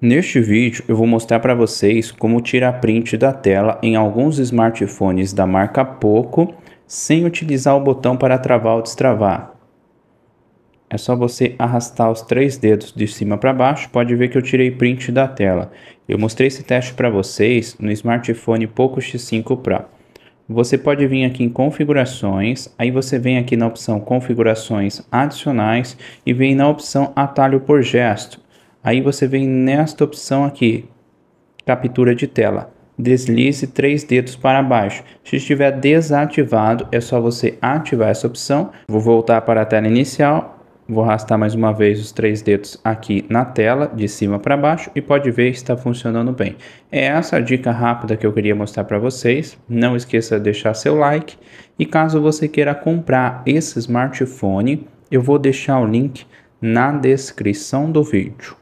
Neste vídeo eu vou mostrar para vocês como tirar print da tela em alguns smartphones da marca Poco sem utilizar o botão para travar ou destravar. É só você arrastar os três dedos de cima para baixo, pode ver que eu tirei print da tela. Eu mostrei esse teste para vocês no smartphone Poco X5 Pro. Você pode vir aqui em configurações, aí você vem aqui na opção configurações adicionais e vem na opção atalho por gesto Aí você vem nesta opção aqui, captura de tela. Deslize três dedos para baixo. Se estiver desativado, é só você ativar essa opção. Vou voltar para a tela inicial. Vou arrastar mais uma vez os três dedos aqui na tela, de cima para baixo, e pode ver que está funcionando bem. É essa a dica rápida que eu queria mostrar para vocês. Não esqueça de deixar seu like. E caso você queira comprar esse smartphone, eu vou deixar o link na descrição do vídeo.